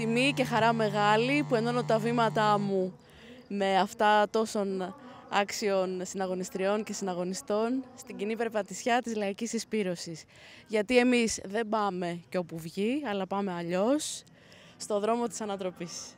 τιμή και χαρά μεγάλη που ενώνω τα βήματά μου με αυτά τόσων άξιων συναγωνιστριών και συναγωνιστών στην κοινή περπατησιά της λαϊκής εισπύρωσης. Γιατί εμείς δεν πάμε και όπου βγει, αλλά πάμε αλλιώς, στο δρόμο της ανατροπής.